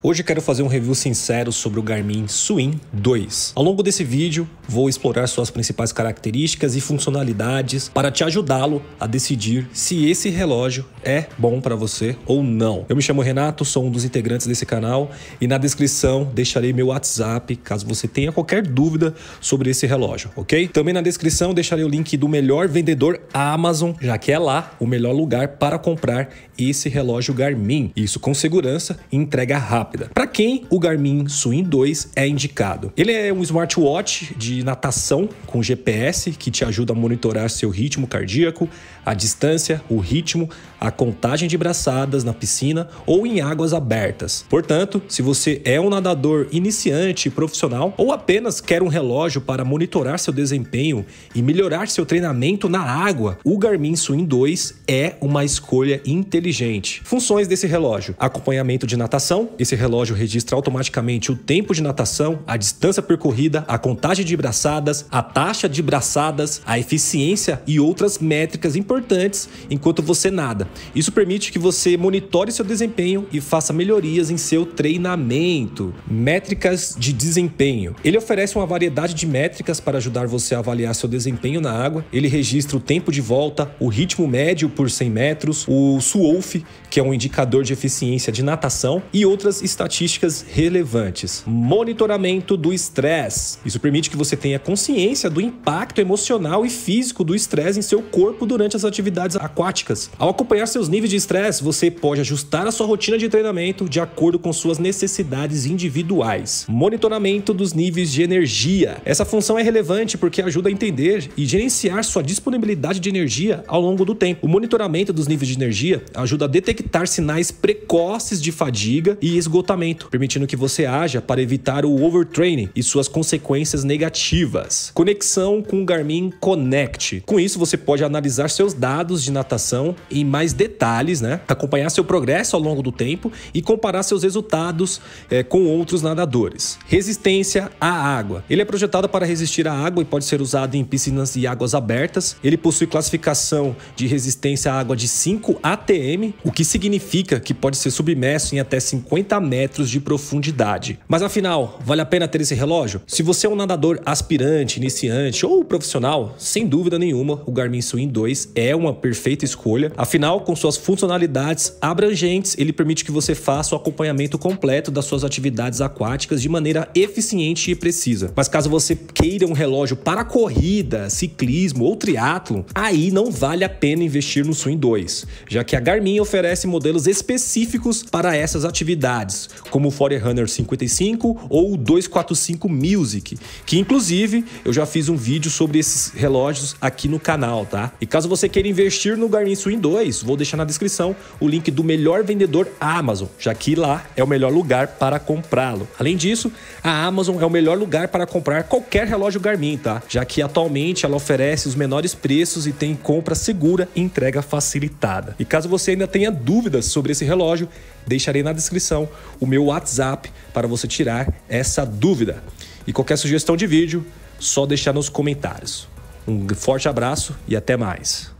Hoje quero fazer um review sincero sobre o Garmin Swim 2. Ao longo desse vídeo, vou explorar suas principais características e funcionalidades para te ajudá-lo a decidir se esse relógio é bom para você ou não. Eu me chamo Renato, sou um dos integrantes desse canal e na descrição deixarei meu WhatsApp caso você tenha qualquer dúvida sobre esse relógio, ok? Também na descrição deixarei o link do melhor vendedor Amazon, já que é lá o melhor lugar para comprar esse relógio Garmin. Isso com segurança e entrega rápida rápida. Para quem o Garmin Swim 2 é indicado? Ele é um smartwatch de natação com GPS que te ajuda a monitorar seu ritmo cardíaco, a distância, o ritmo, a contagem de braçadas na piscina ou em águas abertas. Portanto, se você é um nadador iniciante, profissional ou apenas quer um relógio para monitorar seu desempenho e melhorar seu treinamento na água, o Garmin Swim 2 é uma escolha inteligente. Funções desse relógio: acompanhamento de natação. Esse relógio registra automaticamente o tempo de natação, a distância percorrida, a contagem de braçadas, a taxa de braçadas, a eficiência e outras métricas importantes enquanto você nada. Isso permite que você monitore seu desempenho e faça melhorias em seu treinamento. Métricas de desempenho. Ele oferece uma variedade de métricas para ajudar você a avaliar seu desempenho na água. Ele registra o tempo de volta, o ritmo médio por 100 metros, o SWOLF, que é um indicador de eficiência de natação e outras estatísticas relevantes. Monitoramento do estresse. Isso permite que você tenha consciência do impacto emocional e físico do estresse em seu corpo durante as atividades aquáticas. Ao acompanhar seus níveis de estresse, você pode ajustar a sua rotina de treinamento de acordo com suas necessidades individuais. Monitoramento dos níveis de energia. Essa função é relevante porque ajuda a entender e gerenciar sua disponibilidade de energia ao longo do tempo. O monitoramento dos níveis de energia ajuda a detectar sinais precoces de fadiga e esgotamento esgotamento, permitindo que você haja para evitar o overtraining e suas consequências negativas. Conexão com o Garmin Connect. Com isso, você pode analisar seus dados de natação em mais detalhes, né? Acompanhar seu progresso ao longo do tempo e comparar seus resultados é, com outros nadadores. Resistência à água. Ele é projetado para resistir à água e pode ser usado em piscinas e águas abertas. Ele possui classificação de resistência à água de 5 ATM, o que significa que pode ser submerso em até 50 metros de profundidade. Mas afinal, vale a pena ter esse relógio? Se você é um nadador aspirante, iniciante ou profissional, sem dúvida nenhuma, o Garmin Swim 2 é uma perfeita escolha. Afinal, com suas funcionalidades abrangentes, ele permite que você faça o acompanhamento completo das suas atividades aquáticas de maneira eficiente e precisa. Mas caso você queira um relógio para corrida, ciclismo ou triatlo, aí não vale a pena investir no Swim 2, já que a Garmin oferece modelos específicos para essas atividades como o Forerunner 55 ou o 245 Music, que inclusive eu já fiz um vídeo sobre esses relógios aqui no canal, tá? E caso você queira investir no Garmin Swing 2, vou deixar na descrição o link do melhor vendedor Amazon, já que lá é o melhor lugar para comprá-lo. Além disso, a Amazon é o melhor lugar para comprar qualquer relógio Garmin, tá? Já que atualmente ela oferece os menores preços e tem compra segura e entrega facilitada. E caso você ainda tenha dúvidas sobre esse relógio, deixarei na descrição o meu WhatsApp para você tirar essa dúvida. E qualquer sugestão de vídeo, só deixar nos comentários. Um forte abraço e até mais.